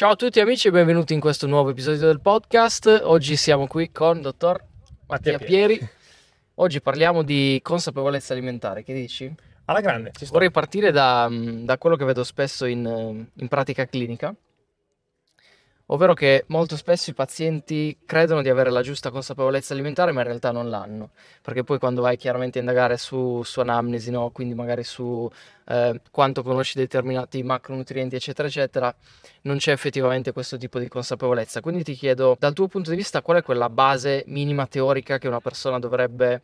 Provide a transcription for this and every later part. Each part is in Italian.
Ciao a tutti amici e benvenuti in questo nuovo episodio del podcast. Oggi siamo qui con il dottor Mattia Pieri. Oggi parliamo di consapevolezza alimentare, che dici? Alla grande, ci sto. Vorrei partire da, mm, da quello che vedo spesso in, eh, in pratica clinica, ovvero che molto spesso i pazienti credono di avere la giusta consapevolezza alimentare ma in realtà non l'hanno, perché poi quando vai chiaramente a indagare su, su anamnesi, no? quindi magari su eh, quanto conosci determinati macronutrienti eccetera eccetera, non c'è effettivamente questo tipo di consapevolezza. Quindi ti chiedo dal tuo punto di vista qual è quella base minima teorica che una persona dovrebbe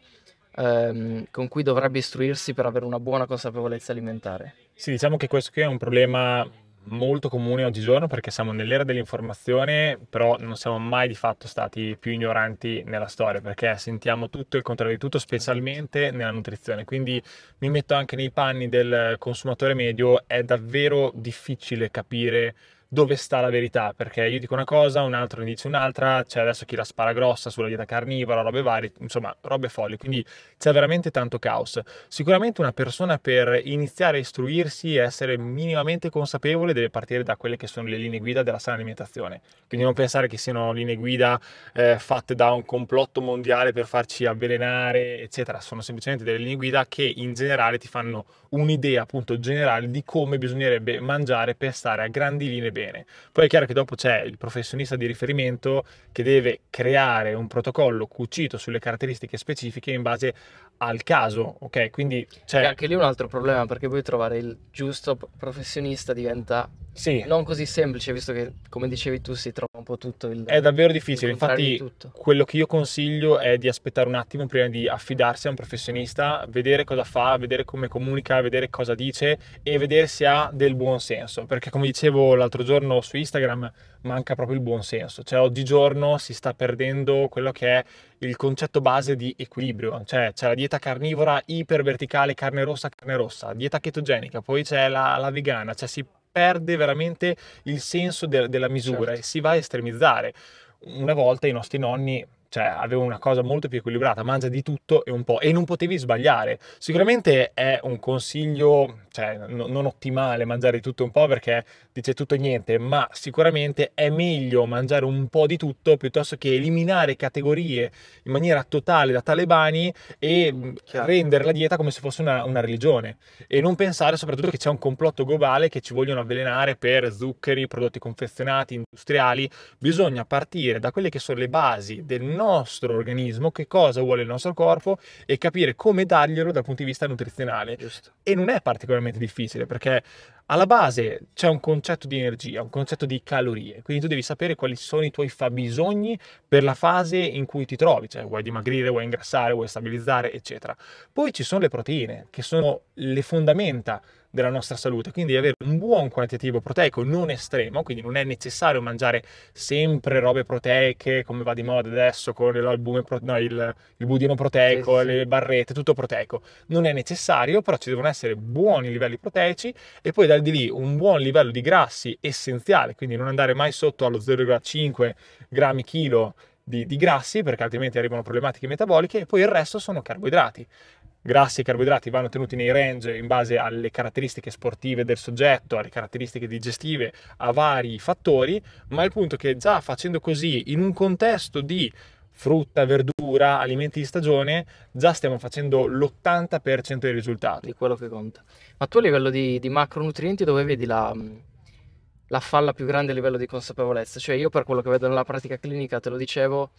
ehm, con cui dovrebbe istruirsi per avere una buona consapevolezza alimentare. Sì, diciamo che questo qui è un problema molto comune oggigiorno perché siamo nell'era dell'informazione, però non siamo mai di fatto stati più ignoranti nella storia perché sentiamo tutto e il contrario di tutto, specialmente nella nutrizione. Quindi mi metto anche nei panni del consumatore medio, è davvero difficile capire dove sta la verità, perché io dico una cosa, un altro ne dice un'altra, c'è adesso chi la spara grossa sulla dieta carnivora, robe varie, insomma, robe folli, quindi c'è veramente tanto caos. Sicuramente una persona per iniziare a istruirsi e essere minimamente consapevole deve partire da quelle che sono le linee guida della sana alimentazione, quindi non pensare che siano linee guida eh, fatte da un complotto mondiale per farci avvelenare, eccetera, sono semplicemente delle linee guida che in generale ti fanno un'idea appunto generale di come bisognerebbe mangiare per stare a grandi linee bene bene. Poi è chiaro che dopo c'è il professionista di riferimento che deve creare un protocollo cucito sulle caratteristiche specifiche in base al caso, ok? Quindi c'è... E anche lì un altro problema perché poi trovare il giusto professionista diventa sì. non così semplice visto che come dicevi tu si trova un po' tutto il... È davvero difficile, infatti di quello che io consiglio è di aspettare un attimo prima di affidarsi a un professionista, vedere cosa fa, vedere come comunica, vedere cosa dice e vedere se ha del buon senso, perché come dicevo l'altro giorno su Instagram manca proprio il buon senso, cioè oggigiorno si sta perdendo quello che è il concetto base di equilibrio, cioè c'è la dieta carnivora iperverticale, carne rossa, carne rossa, dieta chetogenica, poi c'è la, la vegana, cioè si perde veramente il senso de- della misura certo. e si va a estremizzare. Una volta i nostri nonni cioè avevo una cosa molto più equilibrata, mangia di tutto e un po' e non potevi sbagliare. Sicuramente è un consiglio, cioè n- non ottimale mangiare di tutto un po' perché dice tutto e niente, ma sicuramente è meglio mangiare un po' di tutto piuttosto che eliminare categorie in maniera totale da talebani e Chiaro. rendere la dieta come se fosse una, una religione e non pensare soprattutto che c'è un complotto globale che ci vogliono avvelenare per zuccheri, prodotti confezionati, industriali. Bisogna partire da quelle che sono le basi del nostro nostro organismo che cosa vuole il nostro corpo e capire come darglielo dal punto di vista nutrizionale. Giusto. E non è particolarmente difficile perché alla base c'è un concetto di energia, un concetto di calorie, quindi tu devi sapere quali sono i tuoi fabbisogni per la fase in cui ti trovi, cioè vuoi dimagrire, vuoi ingrassare, vuoi stabilizzare, eccetera. Poi ci sono le proteine, che sono le fondamenta della nostra salute, quindi avere un buon quantitativo proteico non estremo, quindi non è necessario mangiare sempre robe proteiche come va di moda adesso con pro- no, il, il, budino proteico, sì, sì. le barrette, tutto proteico, non è necessario, però ci devono essere buoni livelli proteici e poi dal di lì un buon livello di grassi essenziale, quindi non andare mai sotto allo 0,5 grammi chilo di, di, grassi perché altrimenti arrivano problematiche metaboliche e poi il resto sono carboidrati grassi e carboidrati vanno tenuti nei range in base alle caratteristiche sportive del soggetto, alle caratteristiche digestive, a vari fattori, ma il punto è che già facendo così in un contesto di frutta, verdura, alimenti di stagione, già stiamo facendo l'80% dei risultati. Di quello che conta. Ma tu a livello di, di macronutrienti dove vedi la, la falla più grande a livello di consapevolezza? Cioè io per quello che vedo nella pratica clinica, te lo dicevo,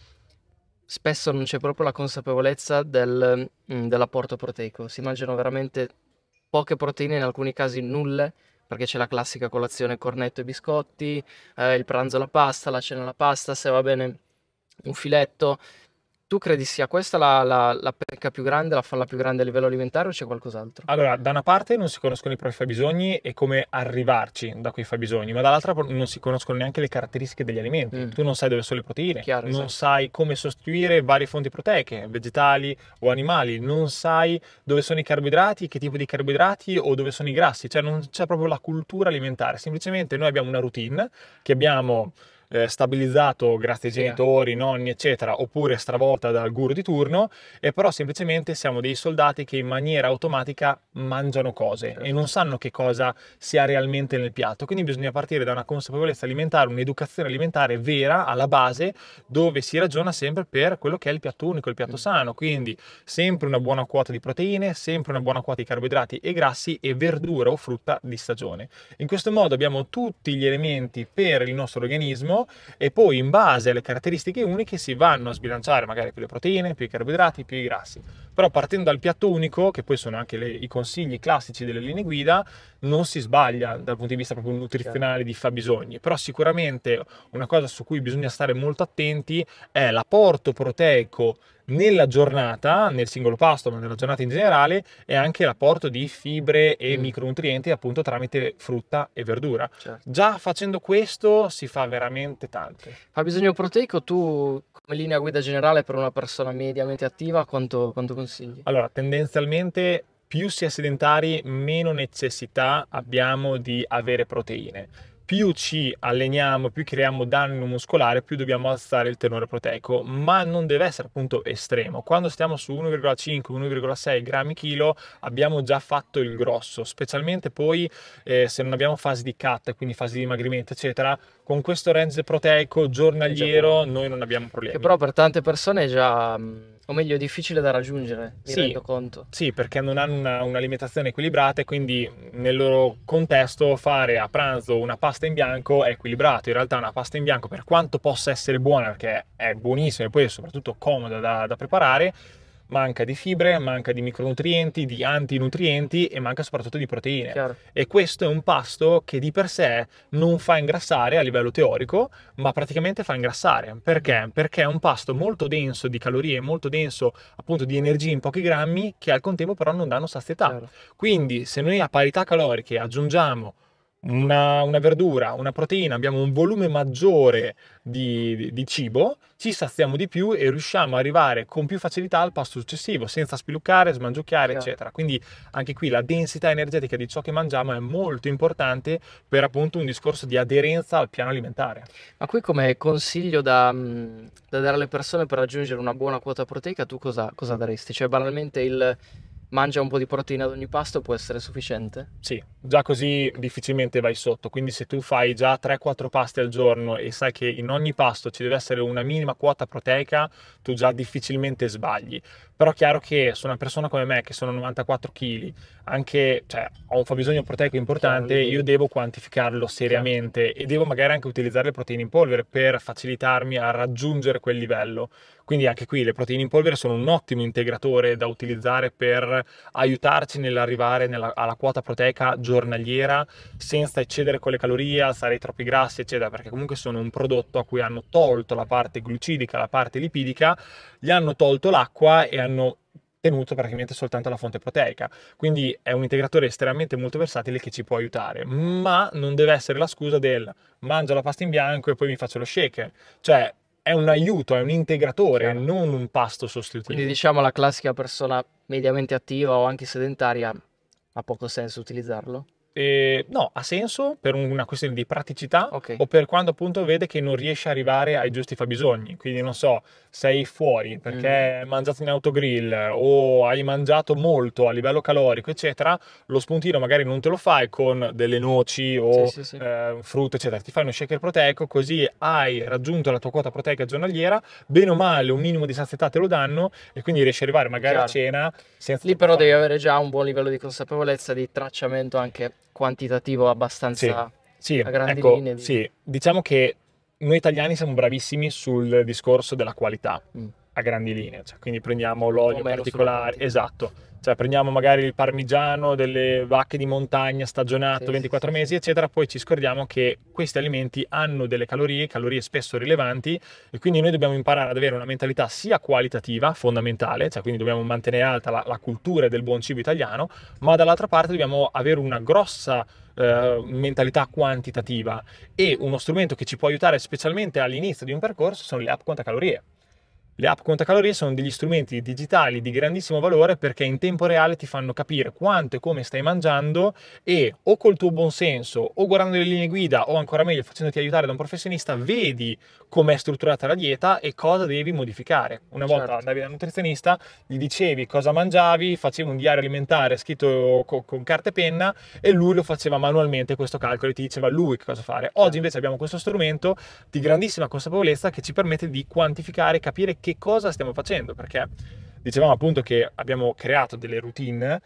spesso non c'è proprio la consapevolezza del, mm, dell'apporto proteico, si mangiano veramente poche proteine, in alcuni casi nulle, perché c'è la classica colazione cornetto e biscotti, eh, il pranzo la pasta, la cena la pasta, se va bene un filetto, tu credi sia questa la, la, la pecca più grande, la falla più grande a livello alimentare o c'è qualcos'altro? Allora, da una parte non si conoscono i propri fabbisogni e come arrivarci da quei fabbisogni, ma dall'altra non si conoscono neanche le caratteristiche degli alimenti. Mm. Tu non sai dove sono le proteine, Chiaro, non esatto. sai come sostituire varie fonti proteiche, vegetali o animali, non sai dove sono i carboidrati, che tipo di carboidrati o dove sono i grassi, cioè non c'è proprio la cultura alimentare. Semplicemente noi abbiamo una routine che abbiamo eh, stabilizzato grazie ai eh. genitori, yeah. nonni, eccetera, oppure stravolta dal guru di turno, e però semplicemente siamo dei soldati che in maniera automatica mangiano cose yeah. e certo. non sanno che cosa sia realmente nel piatto. Quindi bisogna partire da una consapevolezza alimentare, un'educazione alimentare vera alla base, dove si ragiona sempre per quello che è il piatto unico, il piatto yeah. sano. Quindi sempre una buona quota di proteine, sempre una buona quota di carboidrati e grassi e verdura o frutta di stagione. In questo modo abbiamo tutti gli elementi per il nostro organismo consumo e poi in base alle caratteristiche uniche si vanno a sbilanciare magari più le proteine, più i carboidrati, più i grassi. Però partendo dal piatto unico, che poi sono anche le, i consigli classici delle linee guida, non si sbaglia dal punto di vista proprio nutrizionale di fabbisogni, però sicuramente una cosa su cui bisogna stare molto attenti è l'apporto proteico nella giornata, nel singolo pasto, ma nella giornata in generale, è anche l'apporto di fibre e mm. micronutrienti appunto tramite frutta e verdura. Certo. Già facendo questo si fa veramente tanto. Ha bisogno proteico tu come linea guida generale per una persona mediamente attiva quanto, quanto consigli? Allora, tendenzialmente più si è sedentari, meno necessità abbiamo di avere proteine più ci alleniamo, più creiamo danno muscolare, più dobbiamo alzare il tenore proteico, ma non deve essere appunto estremo. Quando stiamo su 1,5-1,6 grammi chilo abbiamo già fatto il grosso, specialmente poi eh, se non abbiamo fasi di cut, quindi fasi di dimagrimento, eccetera, con questo range proteico giornaliero esatto. noi non abbiamo problemi. Che però per tante persone è già, mm, o meglio, difficile da raggiungere, mi sì, rendo conto. Sì, perché non hanno una, un'alimentazione equilibrata e quindi nel loro contesto fare a pranzo una pasta in bianco è equilibrato. In realtà una pasta in bianco, per quanto possa essere buona, perché è buonissima e poi è soprattutto comoda da, da preparare, manca di fibre, manca di micronutrienti, di antinutrienti e manca soprattutto di proteine. Chiaro. E questo è un pasto che di per sé non fa ingrassare a livello teorico, ma praticamente fa ingrassare. Perché? Perché è un pasto molto denso di calorie, molto denso appunto di energie in pochi grammi, che al contempo però non danno sazietà. Chiaro. Quindi se noi a parità caloriche aggiungiamo una, una, verdura, una proteina, abbiamo un volume maggiore di, di, di, cibo, ci saziamo di più e riusciamo ad arrivare con più facilità al pasto successivo, senza spiluccare, smangiucchiare, certo. eccetera. Quindi anche qui la densità energetica di ciò che mangiamo è molto importante per appunto un discorso di aderenza al piano alimentare. Ma qui come consiglio da, mm, da dare alle persone per raggiungere una buona quota proteica, tu cosa, cosa daresti? Cioè banalmente il mangia un po' di proteina ad ogni pasto può essere sufficiente? Sì, già così difficilmente vai sotto, quindi se tu fai già 3-4 pasti al giorno e sai che in ogni pasto ci deve essere una minima quota proteica, tu già difficilmente sbagli. Però è chiaro che su una persona come me, che sono 94 kg, anche, cioè, ho un fabbisogno proteico importante, io devo quantificarlo seriamente e devo magari anche utilizzare le proteine in polvere per facilitarmi a raggiungere quel livello. Quindi anche qui le proteine in polvere sono un ottimo integratore da utilizzare per aiutarci nell'arrivare nella, alla quota proteica giornaliera senza eccedere con le calorie, alzare i troppi grassi, eccetera, perché comunque sono un prodotto a cui hanno tolto la parte glucidica, la parte lipidica gli hanno tolto l'acqua e hanno tenuto praticamente soltanto la fonte proteica. Quindi è un integratore estremamente molto versatile che ci può aiutare, ma non deve essere la scusa del mangio la pasta in bianco e poi mi faccio lo shaker. Cioè, è un aiuto, è un integratore, certo. non un pasto sostitutivo. Quindi diciamo la classica persona mediamente attiva o anche sedentaria ha poco senso utilizzarlo? Eh, no, ha senso per una questione di praticità okay. o per quando appunto vede che non riesce a arrivare ai giusti fabbisogni. Quindi non so, sei fuori perché mm. hai mangiato in autogrill o hai mangiato molto a livello calorico, eccetera, lo spuntino magari non te lo fai con delle noci o sì, sì, sì. Eh, frutta, eccetera. Ti fai uno shaker proteico così hai raggiunto la tua quota proteica giornaliera, bene o male un minimo di sazietà te lo danno e quindi riesci ad arrivare magari Chiaro. a cena senza... Lì però fare. devi avere già un buon livello di consapevolezza, di tracciamento anche quantitativo abbastanza sì, sì, a grandi ecco, linee. Di... Sì, diciamo che noi italiani siamo bravissimi sul discorso della qualità. Mm a grandi linee, cioè, quindi prendiamo l'olio particolare, esatto, cioè prendiamo magari il parmigiano delle vacche di montagna stagionato sì, 24 sì, mesi, eccetera, poi ci scordiamo che questi alimenti hanno delle calorie, calorie spesso rilevanti e quindi noi dobbiamo imparare ad avere una mentalità sia qualitativa, fondamentale, cioè quindi dobbiamo mantenere alta la, la cultura del buon cibo italiano, ma dall'altra parte dobbiamo avere una grossa eh, mentalità quantitativa e uno strumento che ci può aiutare specialmente all'inizio di un percorso sono le app quantacalorie. Le app contacalorie sono degli strumenti digitali di grandissimo valore perché in tempo reale ti fanno capire quanto e come stai mangiando e o col tuo buon senso o guardando le linee guida o ancora meglio facendoti aiutare da un professionista vedi com'è strutturata la dieta e cosa devi modificare. Una volta certo. andavi da nutrizionista, gli dicevi cosa mangiavi, facevi un diario alimentare scritto co- con carta e penna e lui lo faceva manualmente questo calcolo e ti diceva lui che cosa fare. Oggi certo. invece abbiamo questo strumento di grandissima consapevolezza che ci permette di quantificare, e capire che cosa stiamo facendo, perché dicevamo appunto che abbiamo creato delle routine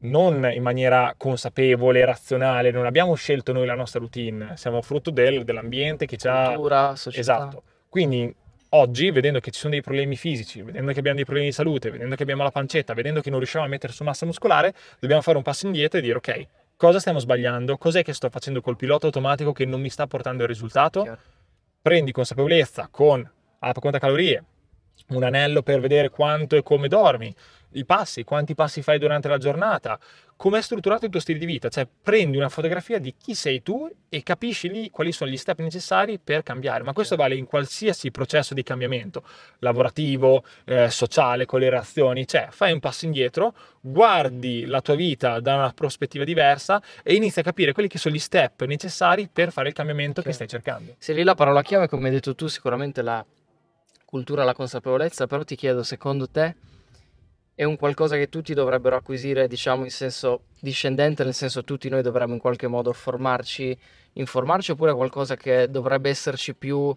non in maniera consapevole, razionale, non abbiamo scelto noi la nostra routine, siamo frutto del, dell'ambiente che ci ha... Cultura, società. Esatto. Quindi oggi, vedendo che ci sono dei problemi fisici, vedendo che abbiamo dei problemi di salute, vedendo che abbiamo la pancetta, vedendo che non riusciamo a mettere su massa muscolare, dobbiamo fare un passo indietro e dire ok, cosa stiamo sbagliando? Cos'è che sto facendo col pilota automatico che non mi sta portando il risultato? Chiaro. Prendi consapevolezza con app conta calorie, un anello per vedere quanto e come dormi, i passi, quanti passi fai durante la giornata, come è strutturato il tuo stile di vita, cioè prendi una fotografia di chi sei tu e capisci lì quali sono gli step necessari per cambiare, ma questo vale in qualsiasi processo di cambiamento, lavorativo, eh, sociale, con le relazioni, cioè fai un passo indietro, guardi la tua vita da una prospettiva diversa e inizi a capire quelli che sono gli step necessari per fare il cambiamento okay. che stai cercando. Se lì la parola chiave, come hai detto tu, sicuramente la cultura la consapevolezza, però ti chiedo, secondo te è un qualcosa che tutti dovrebbero acquisire, diciamo, in senso discendente, nel senso tutti noi dovremmo in qualche modo formarci, informarci, oppure è qualcosa che dovrebbe esserci più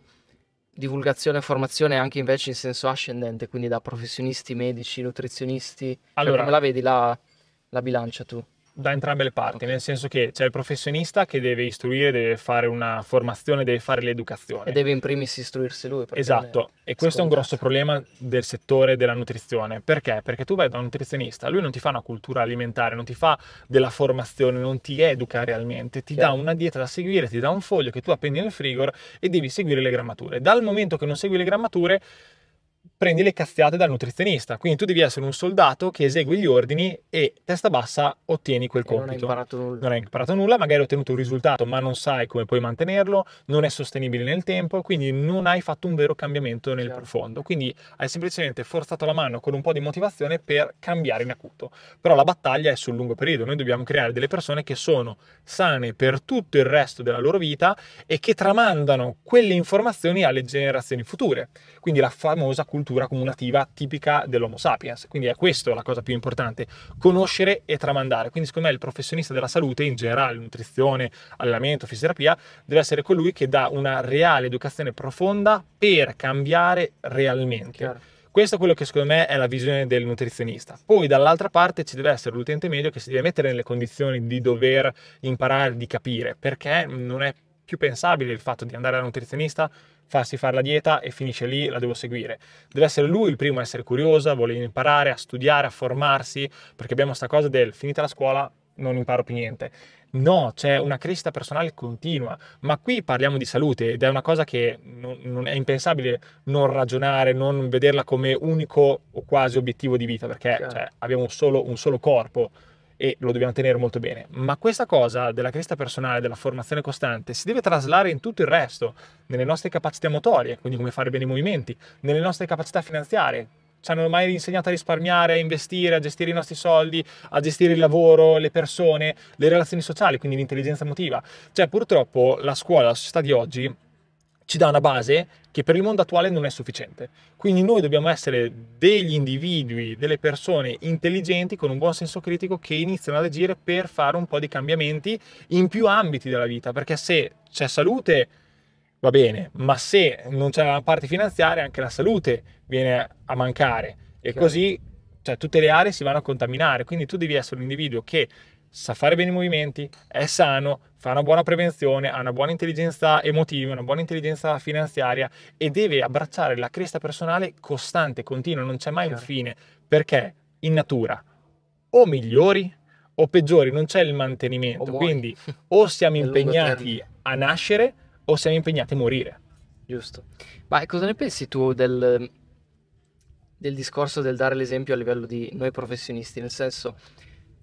divulgazione e formazione anche invece in senso ascendente, quindi da professionisti, medici, nutrizionisti. Cioè, allora, cioè, come la vedi la, la bilancia tu? da entrambe le parti, okay. nel senso che c'è il professionista che deve istruire, deve fare una formazione, deve fare l'educazione. E deve in primis istruirsi lui. Esatto, e questo è un grosso problema del settore della nutrizione. Perché? Perché tu vai da un nutrizionista, lui non ti fa una cultura alimentare, non ti fa della formazione, non ti educa realmente, ti Chiaro. dà una dieta da seguire, ti dà un foglio che tu appendi nel frigor e devi seguire le grammature. Dal momento che non segui le grammature prendi le cazziate dal nutrizionista. Quindi tu devi essere un soldato che esegue gli ordini e testa bassa ottieni quel compito. Non hai imparato nulla. Non hai imparato nulla, magari hai ottenuto un risultato, ma non sai come puoi mantenerlo, non è sostenibile nel tempo, quindi non hai fatto un vero cambiamento nel certo. profondo. Quindi hai semplicemente forzato la mano con un po' di motivazione per cambiare in acuto. Però la battaglia è sul lungo periodo. Noi dobbiamo creare delle persone che sono sane per tutto il resto della loro vita e che tramandano quelle informazioni alle generazioni future. Quindi la famosa cultura cultura comunicativa tipica dell'Homo sapiens. Quindi è questa la cosa più importante, conoscere e tramandare. Quindi secondo me il professionista della salute in generale, nutrizione, allenamento, fisioterapia, deve essere colui che dà una reale educazione profonda per cambiare realmente. Chiaro. Questo è quello che secondo me è la visione del nutrizionista. Poi dall'altra parte ci deve essere l'utente medio che si deve mettere nelle condizioni di dover imparare, di capire, perché non è più pensabile il fatto di andare da nutrizionista farsi fare la dieta e finisce lì, la devo seguire. Deve essere lui il primo a essere curioso, a voler imparare, a studiare, a formarsi, perché abbiamo questa cosa del finita la scuola non imparo più niente. No, c'è una crescita personale continua, ma qui parliamo di salute ed è una cosa che non, non è impensabile non ragionare, non vederla come unico o quasi obiettivo di vita, perché cioè, abbiamo solo un solo corpo e lo dobbiamo tenere molto bene. Ma questa cosa della crescita personale, della formazione costante, si deve traslare in tutto il resto, nelle nostre capacità motorie, quindi come fare bene i movimenti, nelle nostre capacità finanziarie. Ci hanno ormai insegnato a risparmiare, a investire, a gestire i nostri soldi, a gestire il lavoro, le persone, le relazioni sociali, quindi l'intelligenza emotiva. Cioè, purtroppo la scuola, la società di oggi ci dà una base che per il mondo attuale non è sufficiente. Quindi noi dobbiamo essere degli individui, delle persone intelligenti con un buon senso critico che iniziano ad agire per fare un po' di cambiamenti in più ambiti della vita, perché se c'è salute va bene, ma se non c'è la parte finanziaria anche la salute viene a mancare e okay. Certo. così cioè, tutte le aree si vanno a contaminare, quindi tu devi essere un individuo che sa fare bene i movimenti, è sano, fa una buona prevenzione, ha una buona intelligenza emotiva, una buona intelligenza finanziaria e deve abbracciare la crescita personale costante, continua, non c'è mai un certo. fine, perché in natura o migliori o peggiori, non c'è il mantenimento, quindi o siamo impegnati a nascere o siamo impegnati a morire. Giusto. Ma cosa ne pensi tu del, del discorso del dare l'esempio a livello di noi professionisti? Nel senso,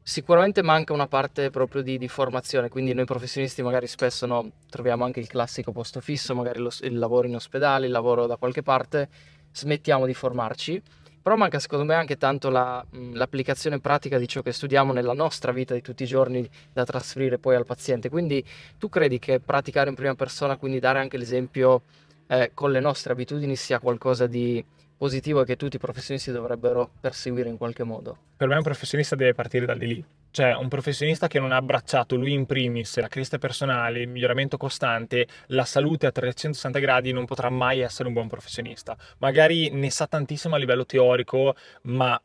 Sicuramente manca una parte proprio di, di, formazione, quindi noi professionisti magari spesso no, troviamo anche il classico posto fisso, magari lo, il lavoro in ospedale, il lavoro da qualche parte, smettiamo di formarci, però manca secondo me anche tanto la, l'applicazione pratica di ciò che studiamo nella nostra vita di tutti i giorni da trasferire poi al paziente. Quindi tu credi che praticare in prima persona, quindi dare anche l'esempio eh, con le nostre abitudini sia qualcosa di positivo che tutti i professionisti dovrebbero perseguire in qualche modo. Per me un professionista deve partire da lì. Cioè, un professionista che non ha abbracciato lui in primis la crescita personale, il miglioramento costante, la salute a 360 gradi non potrà mai essere un buon professionista. Magari ne sa tantissimo a livello teorico, ma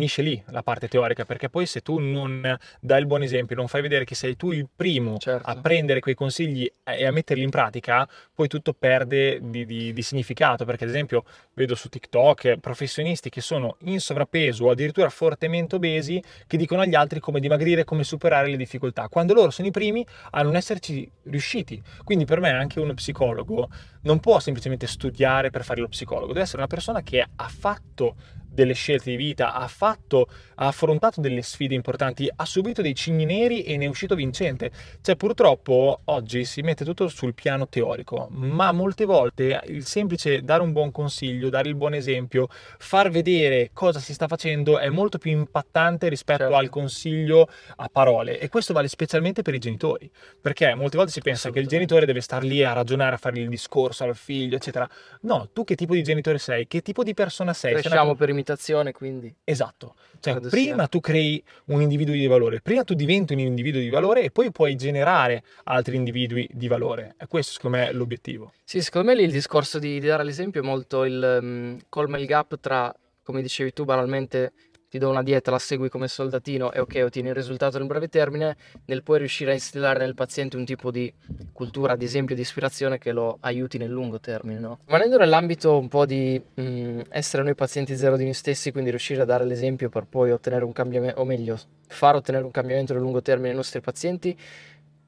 finisce lì la parte teorica, perché poi se tu non dai il buon esempio, non fai vedere che sei tu il primo certo. a prendere quei consigli e a metterli in pratica, poi tutto perde di, di, di significato, perché ad esempio vedo su TikTok professionisti che sono in sovrappeso o addirittura fortemente obesi che dicono agli altri come dimagrire, come superare le difficoltà, quando loro sono i primi a non esserci riusciti. Quindi per me anche uno psicologo non può semplicemente studiare per fare lo psicologo, deve essere una persona che ha fatto delle scelte di vita, ha, fatto, ha affrontato delle sfide importanti, ha subito dei cigni neri e ne è uscito vincente. Cioè purtroppo oggi si mette tutto sul piano teorico, ma molte volte il semplice dare un buon consiglio, dare il buon esempio, far vedere cosa si sta facendo è molto più impattante rispetto certo. al consiglio a parole e questo vale specialmente per i genitori, perché molte volte si pensa che il genitore deve star lì a ragionare, a fare il discorso al figlio, eccetera. No, tu che tipo di genitore sei? Che tipo di persona sei? Cresciamo sei una... per imitare limitazione, quindi. Esatto. Cioè, prima sia. tu crei un individuo di valore, prima tu diventi un individuo di valore e poi puoi generare altri individui di valore. E questo, secondo me, è l'obiettivo. Sì, secondo me lì il discorso di, di dare l'esempio è molto il um, colma il gap tra, come dicevi tu, banalmente ti do una dieta, la segui come soldatino e ok, ottieni il risultato nel breve termine, nel poi riuscire a instillare nel paziente un tipo di cultura, ad esempio, di ispirazione che lo aiuti nel lungo termine. No? Rimanendo nell'ambito un po' di mh, mm, essere noi pazienti zero di noi stessi, quindi riuscire a dare l'esempio per poi ottenere un cambiamento, o meglio, far ottenere un cambiamento nel lungo termine ai nostri pazienti,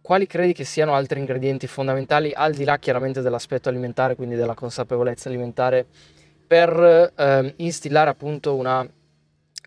quali credi che siano altri ingredienti fondamentali, al di là chiaramente dell'aspetto alimentare, quindi della consapevolezza alimentare, per eh, instillare appunto una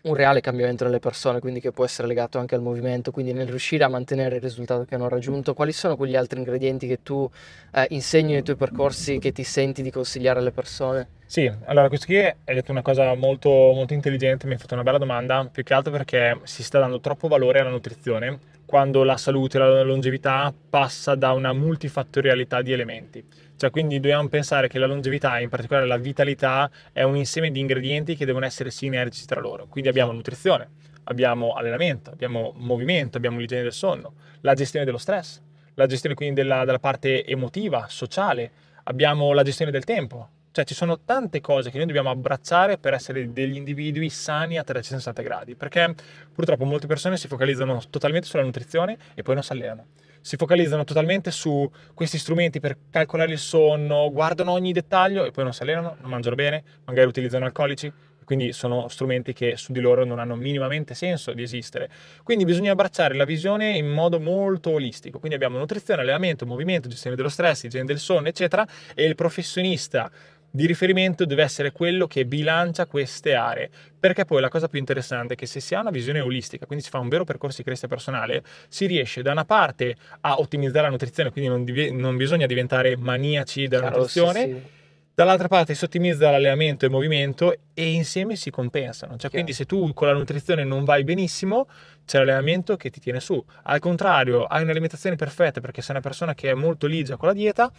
un reale cambiamento nelle persone, quindi che può essere legato anche al movimento, quindi nel riuscire a mantenere il risultato che hanno raggiunto, quali sono quegli altri ingredienti che tu eh, insegni nei tuoi percorsi che ti senti di consigliare alle persone? Sì, allora questo qui hai detto una cosa molto, molto intelligente, mi hai fatto una bella domanda, più che altro perché si sta dando troppo valore alla nutrizione quando la salute e la longevità passa da una multifattorialità di elementi. Cioè, quindi dobbiamo pensare che la longevità, in particolare la vitalità, è un insieme di ingredienti che devono essere sinergici tra loro. Quindi abbiamo nutrizione, abbiamo allenamento, abbiamo movimento, abbiamo l'igiene del sonno, la gestione dello stress, la gestione quindi della, della parte emotiva, sociale, abbiamo la gestione del tempo, cioè ci sono tante cose che noi dobbiamo abbracciare per essere degli individui sani a 360 gradi, perché purtroppo molte persone si focalizzano totalmente sulla nutrizione e poi non si allenano. Si focalizzano totalmente su questi strumenti per calcolare il sonno, guardano ogni dettaglio e poi non si allenano, non mangiano bene, magari utilizzano alcolici, quindi sono strumenti che su di loro non hanno minimamente senso di esistere. Quindi bisogna abbracciare la visione in modo molto olistico, quindi abbiamo nutrizione, allenamento, movimento, gestione dello stress, igiene del sonno, eccetera, e il professionista di riferimento deve essere quello che bilancia queste aree, perché poi la cosa più interessante è che se si ha una visione olistica, quindi si fa un vero percorso di crescita personale, si riesce da una parte a ottimizzare la nutrizione, quindi non, div- non bisogna diventare maniaci della Chiaro, nutrizione. Sì, sì dall'altra parte si ottimizza l'allenamento e il movimento e insieme si compensano. Cioè, quindi se tu con la nutrizione non vai benissimo, c'è l'allenamento che ti tiene su. Al contrario, hai un'alimentazione perfetta perché sei una persona che è molto ligia con la dieta,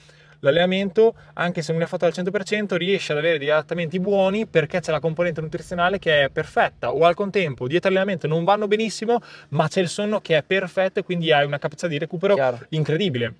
l'allenamento, anche se non è fatto al 100%, riesce ad avere degli adattamenti buoni perché c'è la componente nutrizionale che è perfetta o al contempo dieta e allenamento non vanno benissimo, ma c'è il sonno che è perfetto e quindi hai una capacità di recupero Chiaro. incredibile.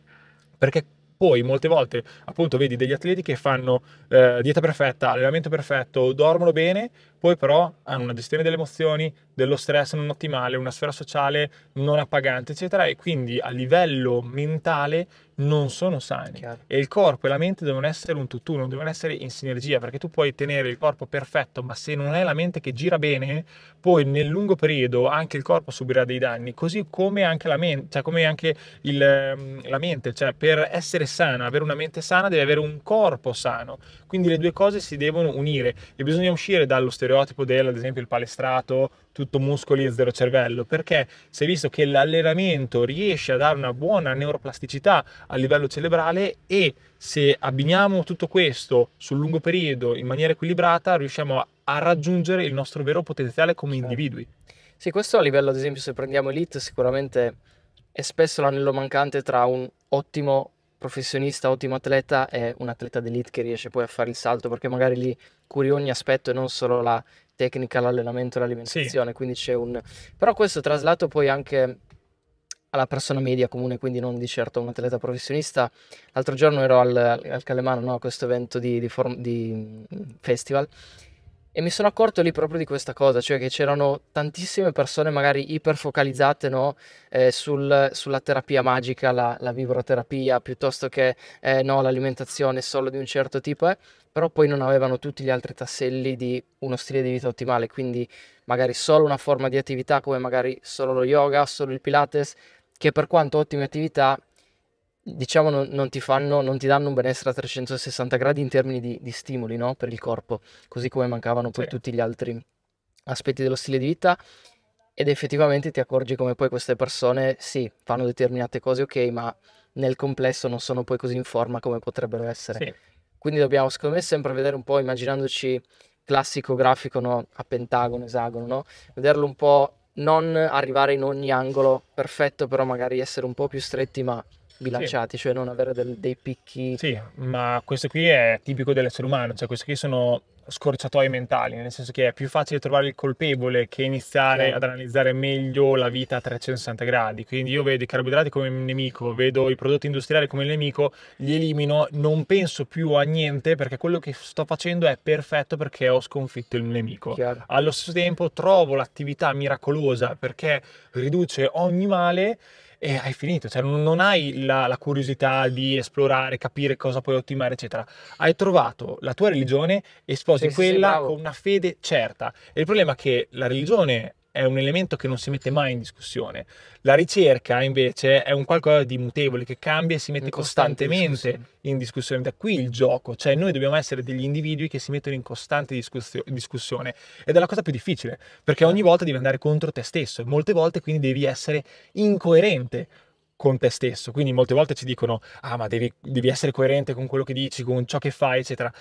Perché poi molte volte appunto vedi degli atleti che fanno eh, dieta perfetta, allenamento perfetto, dormono bene, poi però hanno una gestione delle emozioni, dello stress non ottimale, una sfera sociale non appagante, eccetera, e quindi a livello mentale non sono sani. Chiaro. E il corpo e la mente devono essere un tutt'uno, devono essere in sinergia, perché tu puoi tenere il corpo perfetto, ma se non è la mente che gira bene, poi nel lungo periodo anche il corpo subirà dei danni, così come anche la mente, cioè come anche il, ehm, la mente, cioè per essere sana, avere una mente sana deve avere un corpo sano. Quindi le due cose si devono unire e bisogna uscire dallo stereotipo stereotipo del, ad esempio, il palestrato, tutto muscoli e zero cervello, perché si è visto che l'allenamento riesce a dare una buona neuroplasticità a livello cerebrale e se abbiniamo tutto questo sul lungo periodo in maniera equilibrata riusciamo a, raggiungere il nostro vero potenziale come certo. individui. Sì, questo a livello, ad esempio, se prendiamo Elite, sicuramente è spesso l'anello mancante tra un ottimo professionista, ottimo atleta, è un atleta d'elite che riesce poi a fare il salto perché magari lì curi ogni aspetto e non solo la tecnica, l'allenamento, l'alimentazione. Sì. Quindi c'è un. Però questo traslato poi anche alla persona media comune, quindi non di certo un atleta professionista. L'altro giorno ero al, al Calemano, no, a questo evento di, di, form, di mm, festival e mi sono accorto lì proprio di questa cosa, cioè che c'erano tantissime persone magari iperfocalizzate no? eh, sul, sulla terapia magica, la, la vibroterapia, piuttosto che eh, no, l'alimentazione solo di un certo tipo, eh, però poi non avevano tutti gli altri tasselli di uno stile di vita ottimale, quindi magari solo una forma di attività come magari solo lo yoga, solo il pilates, che per quanto ottime attività diciamo non, non, ti fanno, non ti danno un benessere a 360 gradi in termini di, di stimoli no? per il corpo, così come mancavano poi sì. tutti gli altri aspetti dello stile di vita ed effettivamente ti accorgi come poi queste persone sì, fanno determinate cose ok, ma nel complesso non sono poi così in forma come potrebbero essere. Sì. Quindi dobbiamo secondo me sempre vedere un po', immaginandoci classico grafico no? a pentagono, esagono, no? vederlo un po' non arrivare in ogni angolo perfetto, però magari essere un po' più stretti, ma bilanciati, sì. cioè non avere del, dei picchi. Sì, ma questo qui è tipico dell'essere umano, cioè questi qui sono scorciatoie mentali, nel senso che è più facile trovare il colpevole che iniziare sì. ad analizzare meglio la vita a 360 gradi. Quindi io vedo i carboidrati come un nemico, vedo i prodotti industriali come il nemico, li elimino, non penso più a niente perché quello che sto facendo è perfetto perché ho sconfitto il nemico. Chiaro. Allo stesso tempo trovo l'attività miracolosa perché riduce ogni male e hai finito, cioè non hai la, la curiosità di esplorare, capire cosa puoi ottimare, eccetera. Hai trovato la tua religione e sposi sì, quella sì, con una fede certa. E il problema è che la religione è un elemento che non si mette mai in discussione. La ricerca invece è un qualcosa di mutevole che cambia e si mette in costantemente discussione. in discussione. Da qui il gioco, cioè noi dobbiamo essere degli individui che si mettono in costante discussio- discussione ed è la cosa più difficile perché ogni volta devi andare contro te stesso e molte volte quindi devi essere incoerente con te stesso. Quindi molte volte ci dicono, ah ma devi, devi essere coerente con quello che dici, con ciò che fai, eccetera.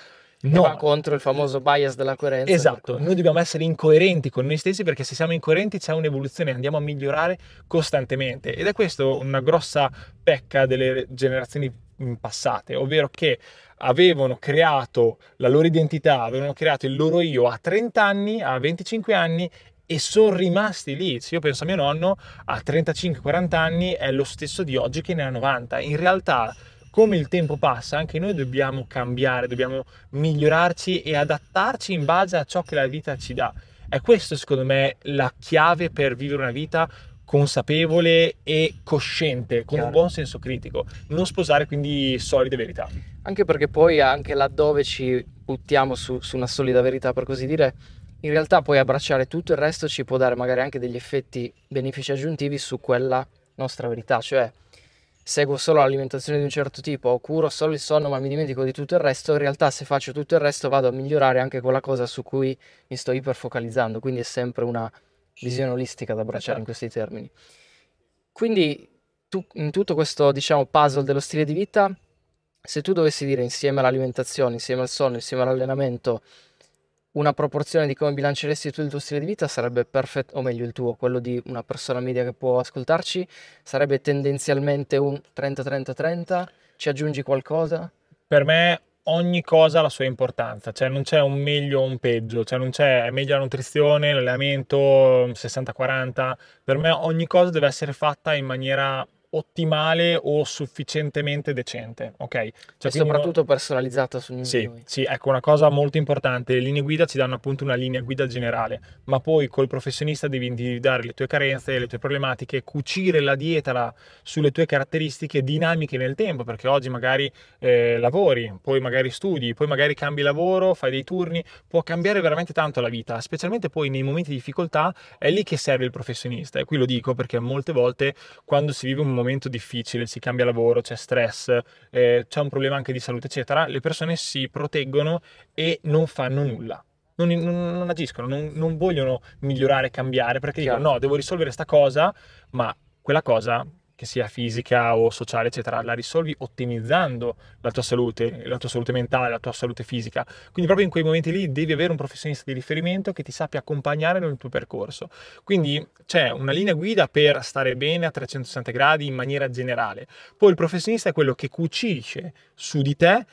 No. va contro il famoso bias della coerenza. Esatto, noi dobbiamo essere incoerenti con noi stessi perché se siamo incoerenti c'è un'evoluzione, andiamo a migliorare costantemente ed è questa una grossa pecca delle generazioni passate, ovvero che avevano creato la loro identità, avevano creato il loro io a 30 anni, a 25 anni e sono rimasti lì. Se io penso a mio nonno, a 35-40 anni è lo stesso di oggi che ne ha 90. In realtà come il tempo passa, anche noi dobbiamo cambiare, dobbiamo migliorarci e adattarci in base a ciò che la vita ci dà. È questa, secondo me, la chiave per vivere una vita consapevole e cosciente, con Chiaro. un buon senso critico, non sposare quindi solide verità. Anche perché poi anche laddove ci buttiamo su, su, una solida verità, per così dire, in realtà poi abbracciare tutto il resto ci può dare magari anche degli effetti benefici aggiuntivi su quella nostra verità, cioè seguo solo l'alimentazione di un certo tipo o curo solo il sonno ma mi dimentico di tutto il resto, in realtà se faccio tutto il resto vado a migliorare anche quella cosa su cui mi sto iperfocalizzando, quindi è sempre una visione olistica da abbracciare in certo. questi termini. Quindi tu, in tutto questo diciamo puzzle dello stile di vita, se tu dovessi dire insieme all'alimentazione, insieme al sonno, insieme all'allenamento, una proporzione di come bilanceresti tu il tuo stile di vita sarebbe perfetto, o meglio il tuo, quello di una persona media che può ascoltarci, sarebbe tendenzialmente un 30-30-30, ci aggiungi qualcosa? Per me ogni cosa ha la sua importanza, cioè non c'è un meglio o un peggio, cioè non c'è è meglio la nutrizione, l'allenamento 60-40, per me ogni cosa deve essere fatta in maniera ottimale o sufficientemente decente, ok? Cioè, e soprattutto uno... personalizzata su ognuno sì, Sì, ecco, una cosa molto importante, le linee guida ci danno appunto una linea guida generale, ma poi col professionista devi individuare le tue carenze, le tue problematiche, cucire la dieta sulle tue caratteristiche dinamiche nel tempo, perché oggi magari eh, lavori, poi magari studi, poi magari cambi lavoro, fai dei turni, può cambiare veramente tanto la vita, specialmente poi nei momenti di difficoltà è lì che serve il professionista e qui lo dico perché molte volte quando si vive un momento momento difficile, si cambia lavoro, c'è stress, eh, c'è un problema anche di salute, eccetera, le persone si proteggono e non fanno nulla. Non, non, non agiscono, non, non, vogliono migliorare, cambiare, perché Chiaro. dicono no, devo risolvere questa cosa, ma quella cosa che sia fisica o sociale, eccetera, la risolvi ottimizzando la tua salute, la tua salute mentale, la tua salute fisica. Quindi proprio in quei momenti lì devi avere un professionista di riferimento che ti sappia accompagnare nel tuo percorso. Quindi c'è una linea guida per stare bene a 360 gradi in maniera generale. Poi il professionista è quello che cucisce su di te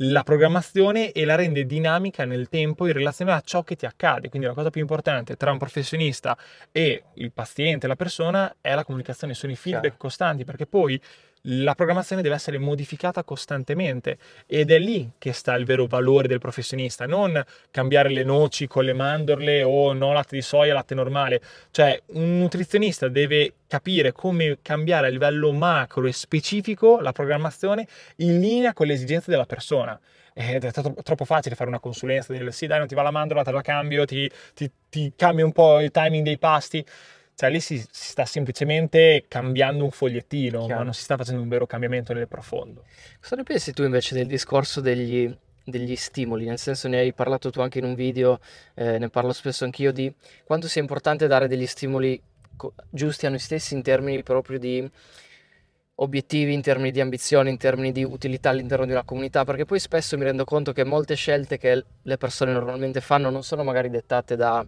la programmazione e la rende dinamica nel tempo in relazione a ciò che ti accade. Quindi la cosa più importante tra un professionista e il paziente, la persona, è la comunicazione, sono i feedback Chiaro. costanti, perché poi la programmazione deve essere modificata costantemente ed è lì che sta il vero valore del professionista, non cambiare le noci con le mandorle o no latte di soia, latte normale, cioè un nutrizionista deve capire come cambiare a livello macro e specifico la programmazione in linea con le esigenze della persona. Ed è troppo, facile fare una consulenza del sì dai non ti va la mandorla, te la cambio, ti, ti, ti cambio un po' il timing dei pasti. Cioè lì si, si sta semplicemente cambiando un fogliettino, Chiaro. ma non si sta facendo un vero cambiamento nel profondo. Cosa ne pensi tu invece del discorso degli, degli stimoli, nel senso ne hai parlato tu anche in un video, eh, ne parlo spesso anch'io, di quanto sia importante dare degli stimoli co- giusti a noi stessi in termini proprio di obiettivi, in termini di ambizione, in termini di utilità all'interno di una comunità, perché poi spesso mi rendo conto che molte scelte che le persone normalmente fanno non sono magari dettate da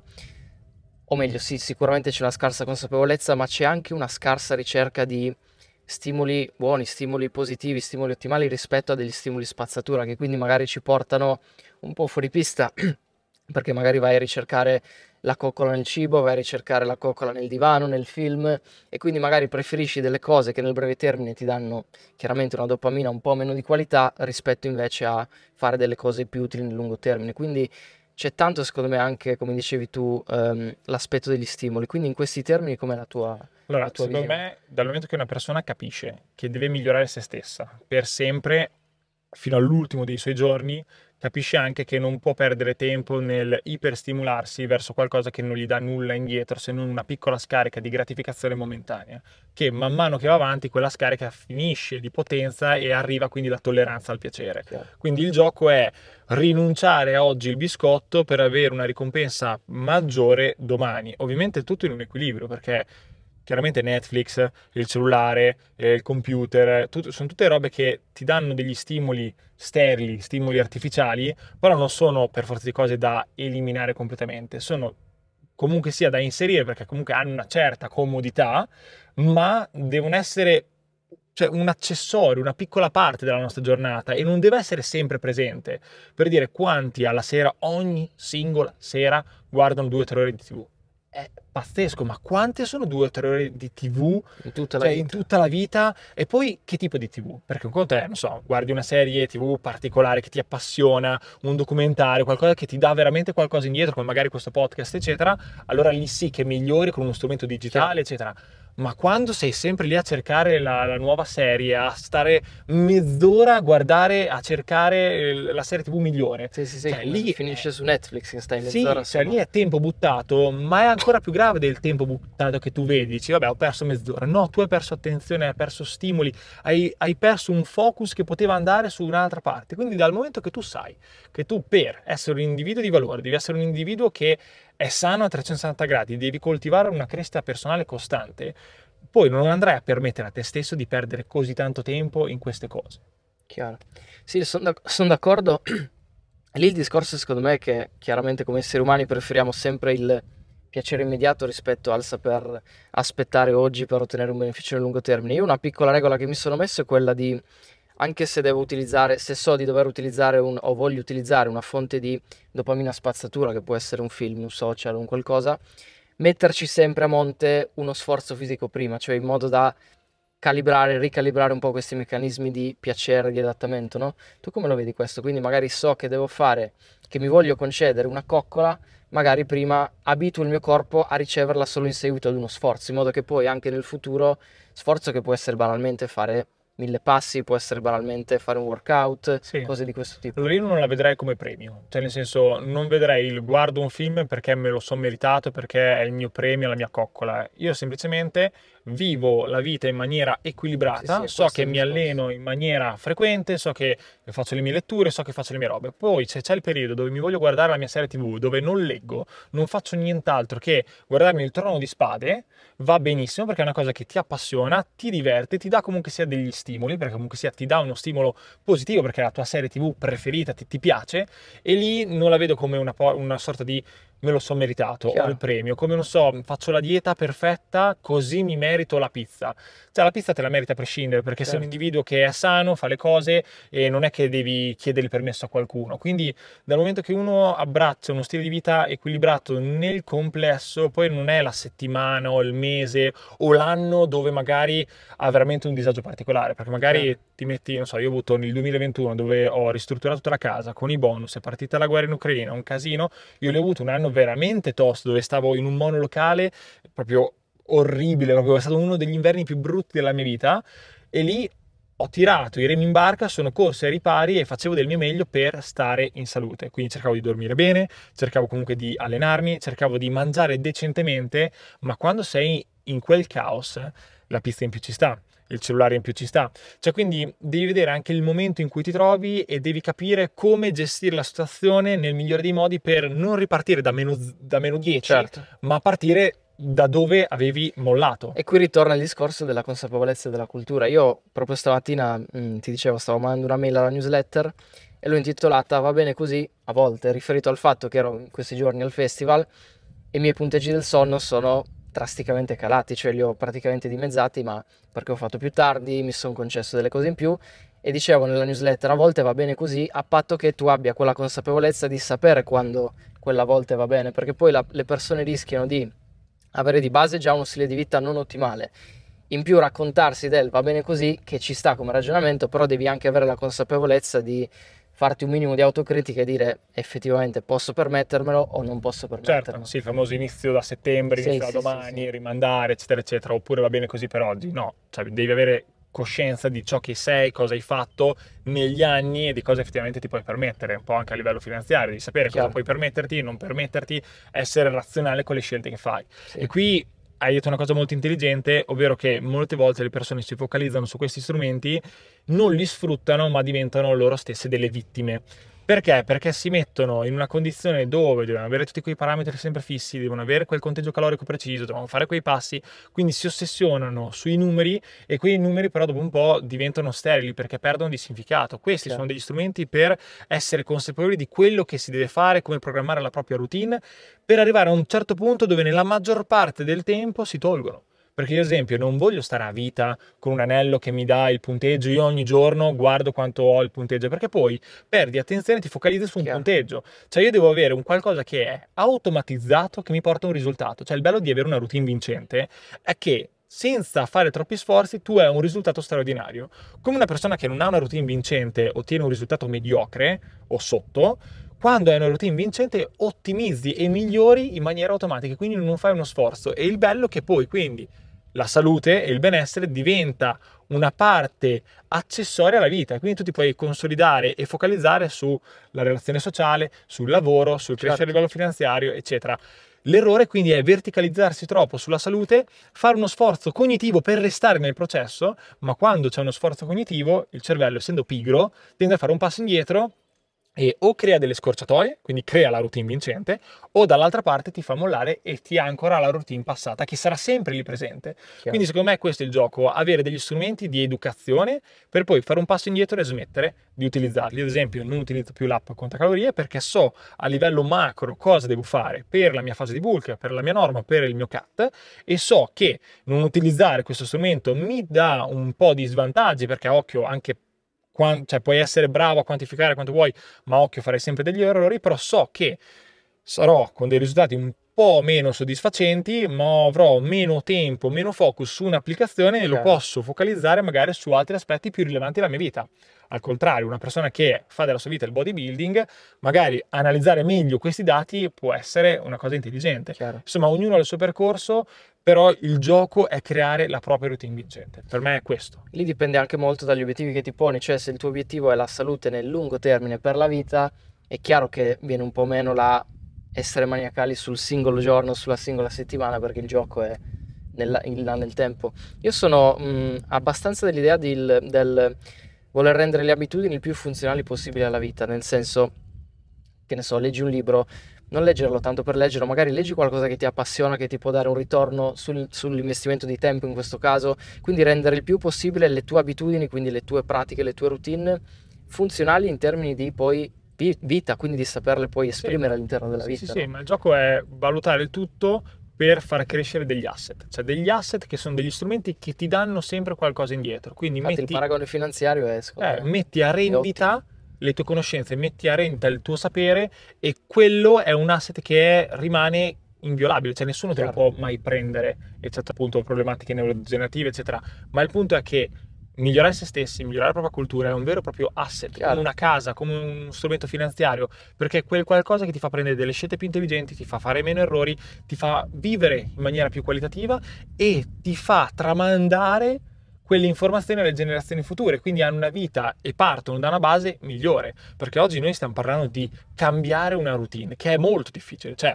o meglio sì, sicuramente c'è una scarsa consapevolezza, ma c'è anche una scarsa ricerca di stimoli buoni, stimoli positivi, stimoli ottimali rispetto a degli stimoli spazzatura che quindi magari ci portano un po' fuori pista perché magari vai a ricercare la coccola nel cibo, vai a ricercare la coccola nel divano, nel film e quindi magari preferisci delle cose che nel breve termine ti danno chiaramente una dopamina un po' meno di qualità rispetto invece a fare delle cose più utili nel lungo termine. Quindi c'è tanto, secondo me, anche, come dicevi tu, um, l'aspetto degli stimoli. Quindi in questi termini com'è la tua... Allora, la tua secondo visione? me, dal momento che una persona capisce che deve migliorare se stessa per sempre, fino all'ultimo dei suoi giorni, capisce anche che non può perdere tempo nel iperstimularsi verso qualcosa che non gli dà nulla indietro se non una piccola scarica di gratificazione momentanea, che man mano che va avanti quella scarica finisce di potenza e arriva quindi la tolleranza al piacere. Quindi il gioco è rinunciare oggi il biscotto per avere una ricompensa maggiore domani, ovviamente tutto in un equilibrio perché chiaramente Netflix, il cellulare, eh, il computer, tutto, sono tutte robe che ti danno degli stimoli sterili, stimoli artificiali, però non sono per forza di cose da eliminare completamente, sono comunque sia da inserire perché comunque hanno una certa comodità, ma devono essere cioè un accessorio, una piccola parte della nostra giornata e non deve essere sempre presente. Per dire quanti alla sera, ogni singola sera, guardano due o tre ore di tv è pazzesco, ma quante sono due o tre ore di tv in tutta, cioè, in tutta, la vita? E poi che tipo di tv? Perché un conto è, non so, guardi una serie tv particolare che ti appassiona, un documentario, qualcosa che ti dà veramente qualcosa indietro, come magari questo podcast, eccetera, allora lì sì che migliori con uno strumento digitale, sì. eccetera ma quando sei sempre lì a cercare la, la, nuova serie, a stare mezz'ora a guardare, a cercare eh, la serie tv migliore, sì, sì, sì, cioè, lì finisce è... su Netflix in stai mezz'ora. Sì, cioè lì è tempo buttato, ma è ancora più grave del tempo buttato che tu vedi, dici vabbè ho perso mezz'ora, no, tu hai perso attenzione, hai perso stimoli, hai, hai perso un focus che poteva andare su un'altra parte, quindi dal momento che tu sai che tu per essere un individuo di valore devi essere un individuo che è sano a 360 gradi, devi coltivare una crescita personale costante, poi non andrai a permettere a te stesso di perdere così tanto tempo in queste cose. Chiaro. Sì, sono da- son d'accordo. Lì il discorso secondo me è che chiaramente come esseri umani preferiamo sempre il piacere immediato rispetto al saper aspettare oggi per ottenere un beneficio nel lungo termine. Io una piccola regola che mi sono messo è quella di anche se devo utilizzare, se so di dover utilizzare un, o voglio utilizzare una fonte di dopamina spazzatura, che può essere un film, un social, un qualcosa, metterci sempre a monte uno sforzo fisico prima, cioè in modo da calibrare, ricalibrare un po' questi meccanismi di piacere, di adattamento, no? Tu come lo vedi questo? Quindi magari so che devo fare, che mi voglio concedere una coccola, magari prima abituo il mio corpo a riceverla solo in seguito ad uno sforzo, in modo che poi anche nel futuro, sforzo che può essere banalmente fare mille passi, può essere banalmente fare un workout, sì. cose di questo tipo. Allora io non la vedrei come premio, cioè nel senso non vedrei il guardo un film perché me lo sono meritato, perché è il mio premio, la mia coccola. Io semplicemente vivo la vita in maniera equilibrata, sì, sì, so che mi discorso. alleno in maniera frequente, so che faccio le mie letture, so che faccio le mie robe. Poi se c'è il periodo dove mi voglio guardare la mia serie TV, dove non leggo, non faccio nient'altro che guardarmi il trono di spade, va benissimo perché è una cosa che ti appassiona, ti diverte, ti dà comunque sia degli stimoli, perché comunque sia ti dà uno stimolo positivo perché è la tua serie TV preferita, ti, ti piace e lì non la vedo come una, una sorta di me lo sono meritato, Chiaro. ho il premio, come non so, faccio la dieta perfetta, così mi merito la pizza. Cioè la pizza te la merita a prescindere, perché certo. sei un certo. individuo che è sano, fa le cose e non è che devi chiedere il permesso a qualcuno. Quindi dal momento che uno abbraccia uno stile di vita equilibrato nel complesso, poi non è la settimana o il mese o l'anno dove magari ha veramente un disagio particolare, perché magari certo ti metti, non so, io ho avuto nel 2021 dove ho ristrutturato tutta la casa con i bonus, è partita la guerra in Ucraina, un casino, io ne ho avuto un anno veramente tosto dove stavo in un monolocale proprio orribile, proprio è stato uno degli inverni più brutti della mia vita e lì ho tirato i remi in barca, sono corso ai ripari e facevo del mio meglio per stare in salute. Quindi cercavo di dormire bene, cercavo comunque di allenarmi, cercavo di mangiare decentemente, ma quando sei in quel caos la pizza in più ci sta, il cellulare in più ci sta. Cioè, quindi devi vedere anche il momento in cui ti trovi e devi capire come gestire la situazione nel migliore dei modi per non ripartire da meno, da meno 10, certo. ma partire da dove avevi mollato. E qui ritorna il discorso della consapevolezza della cultura. Io proprio stamattina, mh, mm, ti dicevo, stavo mandando una mail alla newsletter e l'ho intitolata Va bene così, a volte, riferito al fatto che ero in questi giorni al festival e i miei punteggi del sonno sono drasticamente calati, cioè li ho praticamente dimezzati, ma perché ho fatto più tardi, mi sono concesso delle cose in più e dicevo nella newsletter a volte va bene così, a patto che tu abbia quella consapevolezza di sapere quando quella volta va bene, perché poi la, le persone rischiano di avere di base già uno stile di vita non ottimale. In più raccontarsi del va bene così, che ci sta come ragionamento, però devi anche avere la consapevolezza di farti un minimo di autocritica e dire effettivamente posso permettermelo o non posso permettermelo. Certo, sì, il famoso inizio da settembre, inizio sì, da domani, sì, rimandare, eccetera, eccetera, oppure va bene così per oggi. No, cioè devi avere coscienza di ciò che sei, cosa hai fatto negli anni e di cosa effettivamente ti puoi permettere, un po' anche a livello finanziario, di sapere Chiaro. cosa puoi permetterti, non permetterti, essere razionale con le scelte che fai. E qui hai detto una cosa molto intelligente, ovvero che molte volte le persone si focalizzano su questi strumenti, non li sfruttano, ma diventano loro stesse delle vittime. Perché? Perché si mettono in una condizione dove devono avere tutti quei parametri sempre fissi, devono avere quel conteggio calorico preciso, devono fare quei passi, quindi si ossessionano sui numeri e quei numeri però dopo un po' diventano sterili perché perdono di significato. Questi certo. sono degli strumenti per essere consapevoli di quello che si deve fare, come programmare la propria routine, per arrivare a un certo punto dove nella maggior parte del tempo si tolgono. Perché io, ad esempio, non voglio stare a vita con un anello che mi dà il punteggio, io ogni giorno guardo quanto ho il punteggio, perché poi perdi attenzione e ti focalizzi su un Chiaro. punteggio. Cioè io devo avere un qualcosa che è automatizzato, che mi porta un risultato. Cioè il bello di avere una routine vincente è che senza fare troppi sforzi tu hai un risultato straordinario. Come una persona che non ha una routine vincente ottiene un risultato mediocre o sotto, quando hai una routine vincente ottimizzi e migliori in maniera automatica, quindi non fai uno sforzo. E il bello è che poi quindi la salute e il benessere diventa una parte accessoria alla vita, quindi tu ti puoi consolidare e focalizzare sulla relazione sociale, sul lavoro, sul certo. crescere a livello finanziario, eccetera. L'errore quindi è verticalizzarsi troppo sulla salute, fare uno sforzo cognitivo per restare nel processo, ma quando c'è uno sforzo cognitivo, il cervello essendo pigro tende a fare un passo indietro e o crea delle scorciatoie, quindi crea la routine vincente, o dall'altra parte ti fa mollare e ti ancora la routine passata che sarà sempre lì presente. Chiaro. Quindi secondo me questo è il gioco, avere degli strumenti di educazione per poi fare un passo indietro e smettere di utilizzarli. Ad esempio non utilizzo più l'app conta calorie perché so a livello macro cosa devo fare per la mia fase di bulk, per la mia norma, per il mio cut e so che non utilizzare questo strumento mi dà un po' di svantaggi perché occhio anche per quando, cioè, puoi essere bravo a quantificare quanto vuoi, ma occhio, farei sempre degli errori, però so che sarò con dei risultati un po' meno soddisfacenti, ma avrò meno tempo, meno focus su un'applicazione e lo certo. posso focalizzare magari su altri aspetti più rilevanti della mia vita. Al contrario, una persona che fa della sua vita il bodybuilding, magari analizzare meglio questi dati può essere una cosa intelligente. Chiaro. Insomma, ognuno ha il suo percorso, però il gioco è creare la propria routine vincente. Per me è questo. Lì dipende anche molto dagli obiettivi che ti poni, cioè se il tuo obiettivo è la salute nel lungo termine per la vita, è chiaro che viene un po' meno la essere maniacali sul singolo giorno, sulla singola settimana, perché il gioco è nel, nel tempo. Io sono mh, abbastanza dell'idea di, del voler rendere le abitudini il più funzionali possibile alla vita, nel senso, che ne so, leggi un libro, non leggerlo tanto per leggerlo, magari leggi qualcosa che ti appassiona, che ti può dare un ritorno sul, sull'investimento di tempo in questo caso, quindi rendere il più possibile le tue abitudini, quindi le tue pratiche, le tue routine funzionali in termini di poi vita, quindi di saperle poi esprimere sì, all'interno della vita. Sì, no? sì, ma il gioco è valutare il tutto per far crescere degli asset, cioè degli asset che sono degli strumenti che ti danno sempre qualcosa indietro. Quindi metti, il paragone finanziario è eh, metti a rendita le tue conoscenze, metti a renta il tuo sapere e quello è un asset che è, rimane inviolabile, cioè nessuno te lo può mai prendere, eccetera, appunto problematiche neurodegenerative, eccetera. Ma il punto è che migliorare se stessi, migliorare la propria cultura è un vero e proprio asset, Chiaro. come una casa, come un strumento finanziario, perché è quel qualcosa che ti fa prendere delle scelte più intelligenti, ti fa fare meno errori, ti fa vivere in maniera più qualitativa e ti fa tramandare quell'informazione alle generazioni future, quindi hanno una vita e partono da una base migliore, perché oggi noi stiamo parlando di cambiare una routine, che è molto difficile, cioè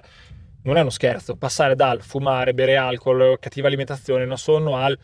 non è uno scherzo, passare dal fumare, bere alcol, cattiva alimentazione, non sonno al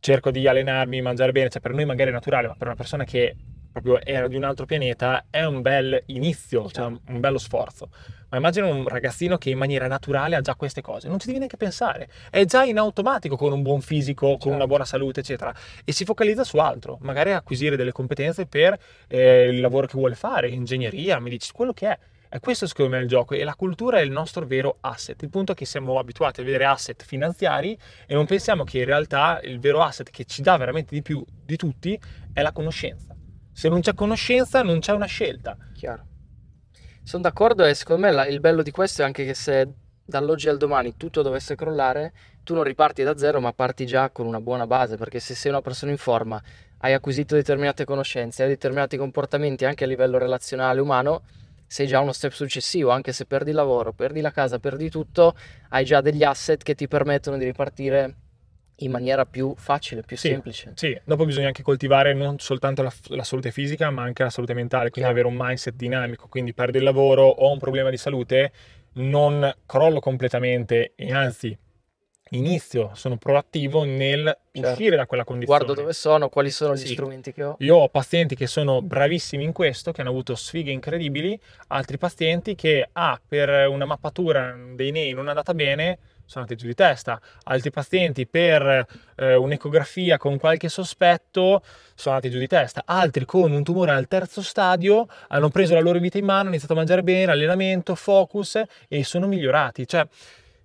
cerco di allenarmi, mangiare bene, cioè per noi magari è naturale, ma per una persona che proprio era di un altro pianeta, è un bel inizio, cioè certo. un bello sforzo. Ma immagina un ragazzino che in maniera naturale ha già queste cose, non ci devi neanche pensare, è già in automatico con un buon fisico, con una certo. buona salute, eccetera, e si focalizza su altro, magari acquisire delle competenze per eh, il lavoro che vuole fare, ingegneria, medici, quello che è. E questo secondo me è il gioco e la cultura è il nostro vero asset. Il punto è che siamo abituati a vedere asset finanziari e non pensiamo che in realtà il vero asset che ci dà veramente di più di tutti è la conoscenza. Se non c'è conoscenza non c'è una scelta. Chiaro. Sono d'accordo e secondo me la, il bello di questo è anche che se dall'oggi al domani tutto dovesse crollare, tu non riparti da zero, ma parti già con una buona base, perché se sei una persona in forma, hai acquisito determinate conoscenze, hai determinati comportamenti anche a livello relazionale umano, sei già uno step successivo, anche se perdi il lavoro, perdi la casa, perdi tutto, hai già degli asset che ti permettono di ripartire in maniera più facile, più sì, semplice. Sì, dopo bisogna anche coltivare non soltanto la, la salute fisica, ma anche la salute mentale, quindi Chiaro. avere un mindset dinamico, quindi perdo il lavoro, ho un problema di salute, non crollo completamente e anzi inizio, sono proattivo nel certo. uscire da quella condizione. Guardo dove sono, quali sono sì. gli strumenti che ho. Io ho pazienti che sono bravissimi in questo, che hanno avuto sfighe incredibili, altri pazienti che ah, per una mappatura dei nei non è andata bene, sono andati giù di testa, altri pazienti per eh, un'ecografia con qualche sospetto sono andati giù di testa, altri con un tumore al terzo stadio hanno preso la loro vita in mano, hanno iniziato a mangiare bene, allenamento, focus e sono migliorati. Cioè,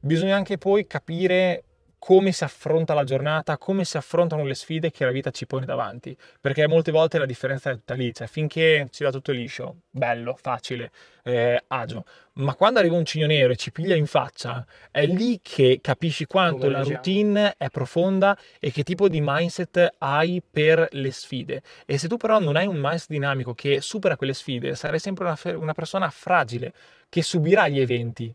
bisogna anche poi capire come si affronta la giornata, come si affrontano le sfide che la vita ci pone davanti, perché molte volte la differenza è tutta lì, cioè finché ci dà tutto liscio, bello, facile, eh, agio, ma quando arriva un cigno nero e ci piglia in faccia, è lì che capisci quanto la diciamo. routine è profonda e che tipo di mindset hai per le sfide. E se tu però non hai un mindset dinamico che supera quelle sfide, sarai sempre una, una persona fragile che subirà gli eventi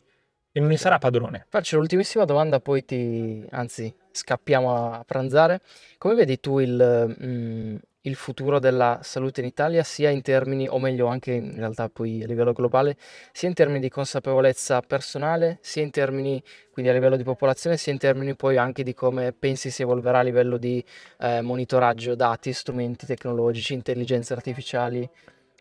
e non ne sarà padrone. Faccio l'ultimissima domanda, poi ti... anzi, scappiamo a pranzare. Come vedi tu il, mm, il futuro della salute in Italia, sia in termini, o meglio anche in realtà poi a livello globale, sia in termini di consapevolezza personale, sia in termini quindi a livello di popolazione, sia in termini poi anche di come pensi si evolverà a livello di eh, monitoraggio dati, strumenti tecnologici, intelligenze artificiali?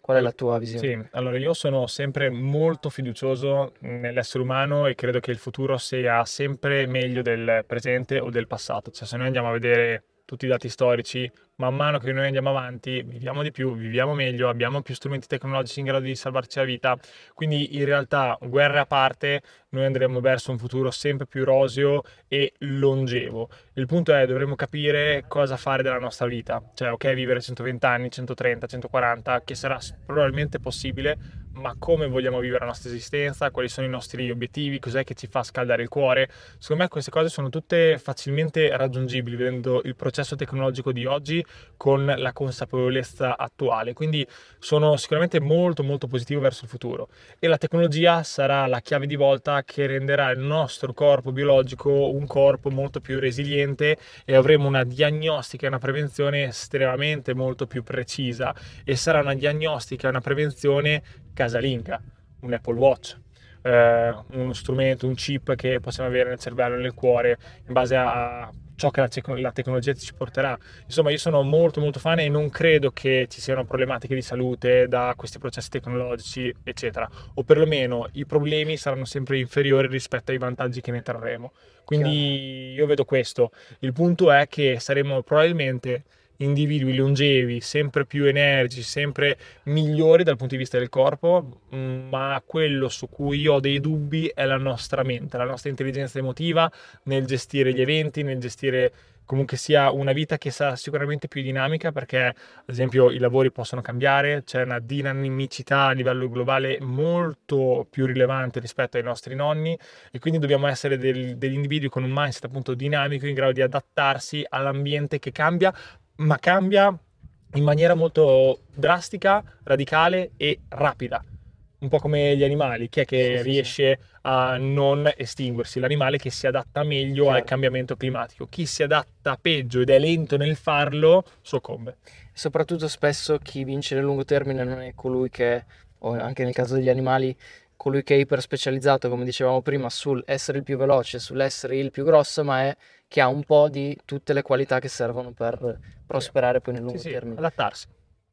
Qual è la tua visione? Sì, allora io sono sempre molto fiducioso nell'essere umano e credo che il futuro sia sempre meglio del presente o del passato. Cioè, se noi andiamo a vedere tutti i dati storici, man mano che noi andiamo avanti, viviamo di più, viviamo meglio, abbiamo più strumenti tecnologici in grado di salvarci la vita. Quindi in realtà, guerre a parte, noi andremo verso un futuro sempre più roseo e longevo. Il punto è dovremo capire cosa fare della nostra vita. Cioè, ok, vivere 120 anni, 130, 140, che sarà probabilmente possibile, ma come vogliamo vivere la nostra esistenza, quali sono i nostri obiettivi, cos'è che ci fa scaldare il cuore. Secondo me queste cose sono tutte facilmente raggiungibili vedendo il processo tecnologico di oggi con la consapevolezza attuale, quindi sono sicuramente molto molto positivo verso il futuro e la tecnologia sarà la chiave di volta che renderà il nostro corpo biologico un corpo molto più resiliente e avremo una diagnostica e una prevenzione estremamente molto più precisa e sarà una diagnostica e una prevenzione casalinga, un Apple Watch, eh, uno strumento, un chip che possiamo avere nel cervello, nel cuore, in base a ciò che la, la, tecnologia ci porterà. Insomma, io sono molto molto fan e non credo che ci siano problematiche di salute da questi processi tecnologici, eccetera. O perlomeno i problemi saranno sempre inferiori rispetto ai vantaggi che ne trarremo. Quindi Chiaro. io vedo questo. Il punto è che saremo probabilmente individui longevi, sempre più energici, sempre migliori dal punto di vista del corpo, mm, ma quello su cui io ho dei dubbi è la nostra mente, la nostra intelligenza emotiva nel gestire gli eventi, nel gestire comunque sia una vita che sarà sicuramente più dinamica perché ad esempio i lavori possono cambiare, c'è una dinamicità a livello globale molto più rilevante rispetto ai nostri nonni e quindi dobbiamo essere del, degli individui con un mindset appunto dinamico in grado di adattarsi all'ambiente che cambia ma cambia in maniera molto drastica, radicale e rapida. Un po' come gli animali, chi è che sì, riesce sì. a non estinguersi? L'animale che si adatta meglio certo. al cambiamento climatico. Chi si adatta peggio ed è lento nel farlo soccombe. Soprattutto spesso chi vince nel lungo termine non è colui che, o anche nel caso degli animali, colui che è iper specializzato, come dicevamo prima, sull'essere il più veloce, sull'essere il più grosso, ma è che ha un po' di tutte le qualità che servono per prosperare poi nel lungo sì, termine. adattarsi.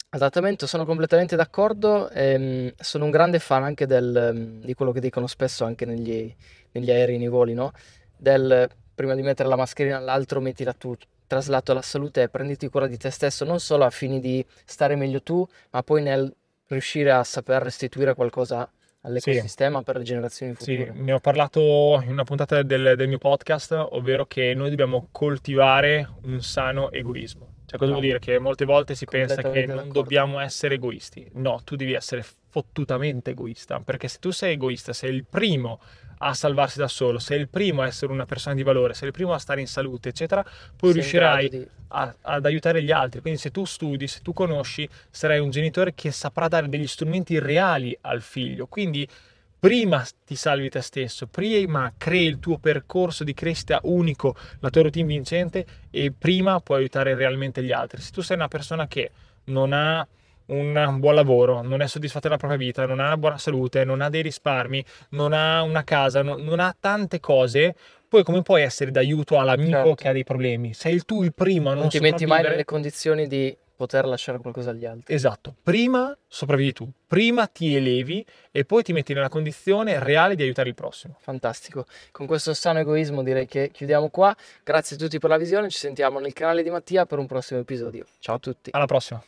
Adattamento, sono completamente d'accordo, ehm, sono un grande fan anche del, ehm, di quello che dicono spesso anche negli, negli aerei, nei voli, no? Del prima di mettere la mascherina all'altro mettila tu, traslato alla salute e prenditi cura di te stesso, non solo a fini di stare meglio tu, ma poi nel riuscire a saper restituire qualcosa all'ecosistema sì. per le generazioni future. Sì, ne ho parlato in una puntata del, del, mio podcast, ovvero che noi dobbiamo coltivare un sano egoismo. Cioè, cosa no. vuol esatto. dire? Che molte volte si pensa che non d'accordo. dobbiamo essere egoisti. No, tu devi essere fottutamente egoista, perché se tu sei egoista, sei il primo a salvarsi da solo, sei il primo a essere una persona di valore, sei il primo a stare in salute, eccetera, poi sei riuscirai di... a, ad aiutare gli altri. Quindi se tu studi, se tu conosci, sarai un genitore che saprà dare degli strumenti reali al figlio. Quindi prima ti salvi te stesso, prima crei il tuo percorso di crescita unico, la tua routine vincente e prima puoi aiutare realmente gli altri. Se tu sei una persona che non ha un buon lavoro, non è soddisfatta della propria vita, non ha una buona salute, non ha dei risparmi, non ha una casa, non, non ha tante cose, poi come puoi essere d'aiuto all'amico certo. che ha dei problemi? Sei tu il primo a non, non ti metti mai nelle condizioni di poter lasciare qualcosa agli altri. Esatto, prima sopravvivi tu, prima ti elevi e poi ti metti nella condizione reale di aiutare il prossimo. Fantastico, con questo sano egoismo direi che chiudiamo qua, grazie a tutti per la visione, ci sentiamo nel canale di Mattia per un prossimo episodio, ciao a tutti. Alla prossima.